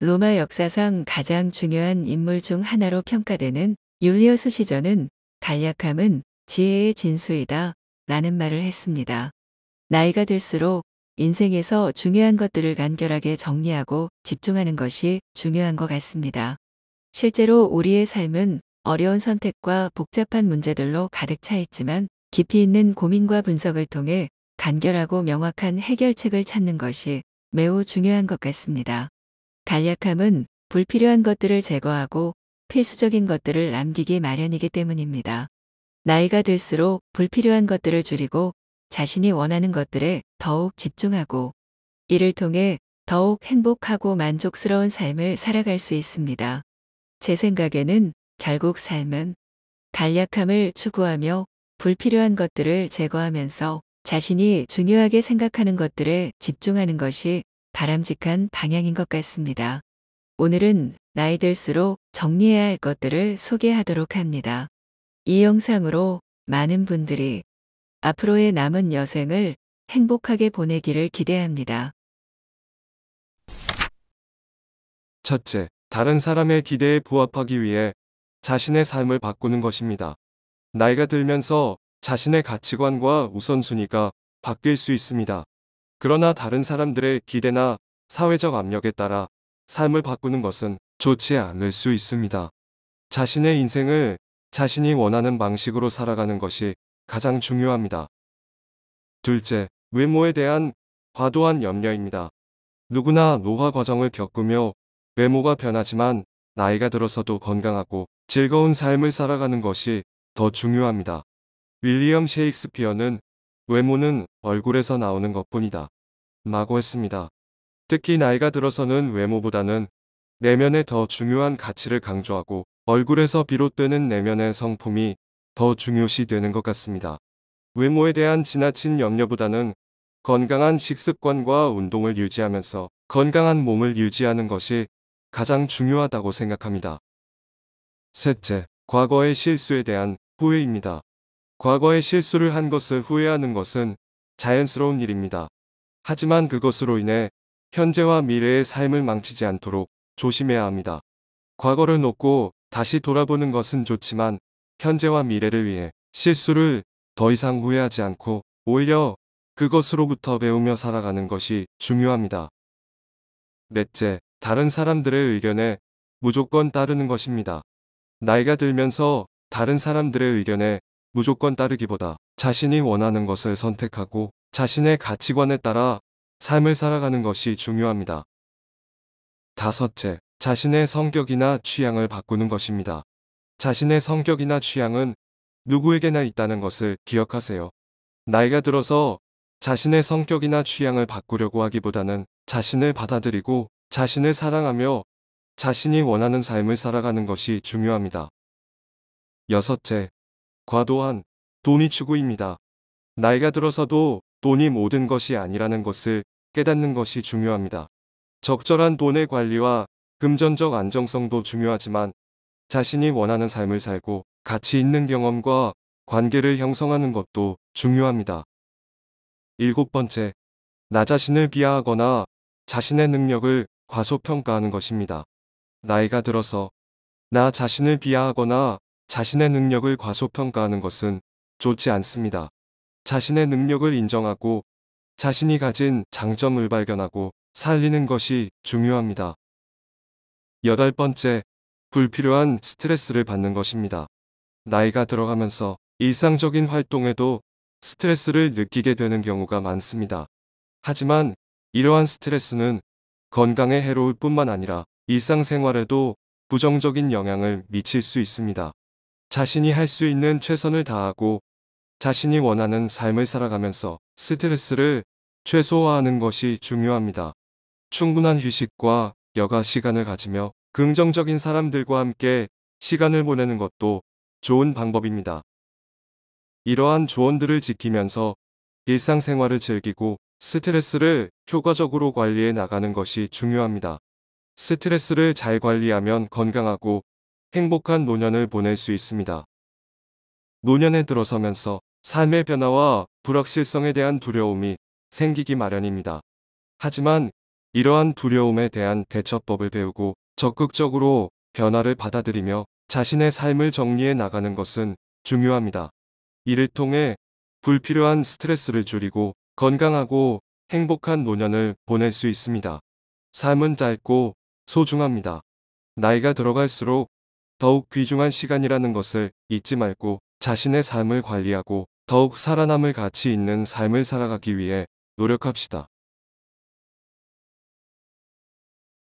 로마 역사상 가장 중요한 인물 중 하나로 평가되는 율리어스 시저는 간략함은 지혜의 진수이다 라는 말을 했습니다. 나이가 들수록 인생에서 중요한 것들을 간결하게 정리하고 집중하는 것이 중요한 것 같습니다. 실제로 우리의 삶은 어려운 선택과 복잡한 문제들로 가득 차 있지만 깊이 있는 고민과 분석을 통해 간결하고 명확한 해결책을 찾는 것이 매우 중요한 것 같습니다. 간략함은 불필요한 것들을 제거하고 필수적인 것들을 남기기 마련이기 때문입니다. 나이가 들수록 불필요한 것들을 줄이고 자신이 원하는 것들에 더욱 집중하고 이를 통해 더욱 행복하고 만족스러운 삶을 살아갈 수 있습니다. 제 생각에는 결국 삶은 간략함을 추구하며 불필요한 것들을 제거하면서 자신이 중요하게 생각하는 것들에 집중하는 것이 바람직한 방향인 것 같습니다. 오늘은 나이 들수록 정리해야 할 것들을 소개하도록 합니다. 이 영상으로 많은 분들이 앞으로의 남은 여생을 행복하게 보내기를 기대합니다. 첫째, 다른 사람의 기대에 부합하기 위해 자신의 삶을 바꾸는 것입니다. 나이가 들면서 자신의 가치관과 우선순위가 바뀔 수 있습니다. 그러나 다른 사람들의 기대나 사회적 압력에 따라 삶을 바꾸는 것은 좋지 않을 수 있습니다. 자신의 인생을 자신이 원하는 방식으로 살아가는 것이 가장 중요합니다. 둘째, 외모에 대한 과도한 염려입니다. 누구나 노화 과정을 겪으며 외모가 변하지만 나이가 들어서도 건강하고 즐거운 삶을 살아가는 것이 더 중요합니다. 윌리엄 셰익스피어는 외모는 얼굴에서 나오는 것뿐이다. 마고 했습니다. 특히 나이가 들어서는 외모보다는 내면에 더 중요한 가치를 강조하고 얼굴에서 비롯되는 내면의 성품이 더 중요시 되는 것 같습니다. 외모에 대한 지나친 염려보다는 건강한 식습관과 운동을 유지하면서 건강한 몸을 유지하는 것이 가장 중요하다고 생각합니다. 셋째, 과거의 실수에 대한 후회입니다. 과거에 실수를 한 것을 후회하는 것은 자연스러운 일입니다. 하지만 그것으로 인해 현재와 미래의 삶을 망치지 않도록 조심해야 합니다. 과거를 놓고 다시 돌아보는 것은 좋지만 현재와 미래를 위해 실수를 더 이상 후회하지 않고 오히려 그것으로부터 배우며 살아가는 것이 중요합니다. 넷째, 다른 사람들의 의견에 무조건 따르는 것입니다. 나이가 들면서 다른 사람들의 의견에 무조건 따르기보다 자신이 원하는 것을 선택하고 자신의 가치관에 따라 삶을 살아가는 것이 중요합니다. 다섯째, 자신의 성격이나 취향을 바꾸는 것입니다. 자신의 성격이나 취향은 누구에게나 있다는 것을 기억하세요. 나이가 들어서 자신의 성격이나 취향을 바꾸려고 하기보다는 자신을 받아들이고 자신을 사랑하며 자신이 원하는 삶을 살아가는 것이 중요합니다. 여섯째, 과도한 돈이 추구입니다. 나이가 들어서도 돈이 모든 것이 아니라는 것을 깨닫는 것이 중요합니다. 적절한 돈의 관리와 금전적 안정성도 중요하지만 자신이 원하는 삶을 살고 가치 있는 경험과 관계를 형성하는 것도 중요합니다. 일곱 번째, 나 자신을 비하하거나 자신의 능력을 과소평가하는 것입니다. 나이가 들어서 나 자신을 비하하거나 자신의 능력을 과소평가하는 것은 좋지 않습니다. 자신의 능력을 인정하고 자신이 가진 장점을 발견하고 살리는 것이 중요합니다. 여덟 번째, 불필요한 스트레스를 받는 것입니다. 나이가 들어가면서 일상적인 활동에도 스트레스를 느끼게 되는 경우가 많습니다. 하지만 이러한 스트레스는 건강에 해로울 뿐만 아니라 일상생활에도 부정적인 영향을 미칠 수 있습니다. 자신이 할 수 있는 최선을 다하고 자신이 원하는 삶을 살아가면서 스트레스를 최소화하는 것이 중요합니다. 충분한 휴식과 여가 시간을 가지며 긍정적인 사람들과 함께 시간을 보내는 것도 좋은 방법입니다. 이러한 조언들을 지키면서 일상생활을 즐기고 스트레스를 효과적으로 관리해 나가는 것이 중요합니다. 스트레스를 잘 관리하면 건강하고 행복한 노년을 보낼 수 있습니다. 노년에 들어서면서 삶의 변화와 불확실성에 대한 두려움이 생기기 마련입니다. 하지만 이러한 두려움에 대한 대처법을 배우고 적극적으로 변화를 받아들이며 자신의 삶을 정리해 나가는 것은 중요합니다. 이를 통해 불필요한 스트레스를 줄이고 건강하고 행복한 노년을 보낼 수 있습니다. 삶은 짧고 소중합니다. 나이가 들어갈수록 더욱 귀중한 시간이라는 것을 잊지 말고 자신의 삶을 관리하고 더욱 살아남을 가치 있는 삶을 살아가기 위해 노력합시다.